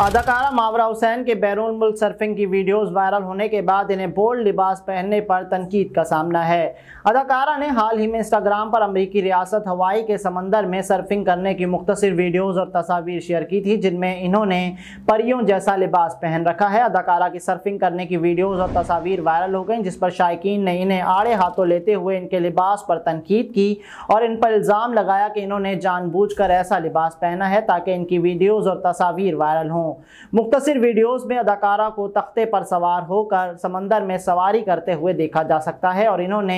अदाकारा मावरा हुसैन के बैरून मुल्क सर्फिंग की वीडियोस वायरल होने के बाद इन्हें बोल्ड लिबास पहनने पर तनकीद का सामना है अदाकारा ने हाल ही में इंस्टाग्राम पर अमरीकी रियासत हवाई के समंदर में सर्फिंग करने की मुख्तर वीडियोस और तस्वीर शेयर की थी जिनमें इन्होंने परियों जैसा लिबास पहन रखा है अदाकारा की सर्फिंग करने की वीडियोज़ और तस्वीर वायरल हो गई जिस पर शायक ने इन्हें आड़े हाथों लेते हुए इनके लिबास पर तनकीद की और इन पर इल्ज़ाम लगाया कि इन्होंने जानबूझ ऐसा लिबास पहना है ताकि इनकी वीडियोज़ और तस्वीर वायरल हों हूँ मुख्तर वीडियोज में अदाकारा को तख्ते पर सवार होकर समंदर में सवारी करते हुए देखा जा सकता है और इन्होंने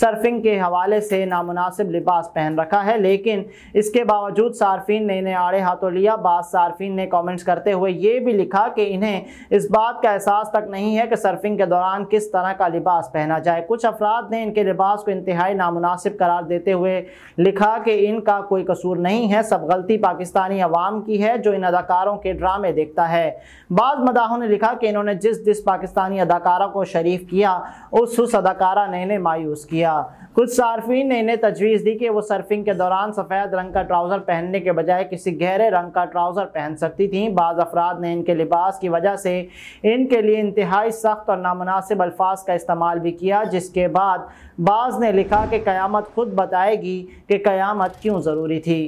सर्फिंग के हवाले से नामनासिब लिबास पहन रखा है लेकिन इसके बावजूद सार्फिन ने इन्हें आड़े हाथों लिया बाद सार्फिन ने कॉमेंट्स करते हुए ये भी लिखा कि इन्हें इस बात का एहसास तक नहीं है कि सर्फिंग के दौरान किस तरह का लिबास पहना जाए कुछ अफराद ने इनके लिबास को इंतहाई नामनासिब करार देते हुए लिखा कि इनका कोई कसूर नहीं है सब गलती पाकिस्तानी अवाम की है जो इन अदाकारों के ड्रामे में देखता है बाद मदाहों ने लिखा कि इन्होंने जिस जिस पाकिस्तानी अदाकारा को शरीफ किया उस उस अदाकारा ने इन्हें मायूस किया कुछ सार्फिन ने इन्हें तजवीज़ दी कि वो सर्फिंग के दौरान सफ़ेद रंग का ट्राउज़र पहनने के बजाय किसी गहरे रंग का ट्राउज़र पहन सकती थी बाद अफराद ने इनके लिबास की वजह से इनके लिए इंतहाई सख्त और नामनासिब अल्फाज का इस्तेमाल भी किया जिसके बाद बाज़ ने लिखा कि क़यामत खुद बताएगी कि क़यामत क्यों ज़रूरी थी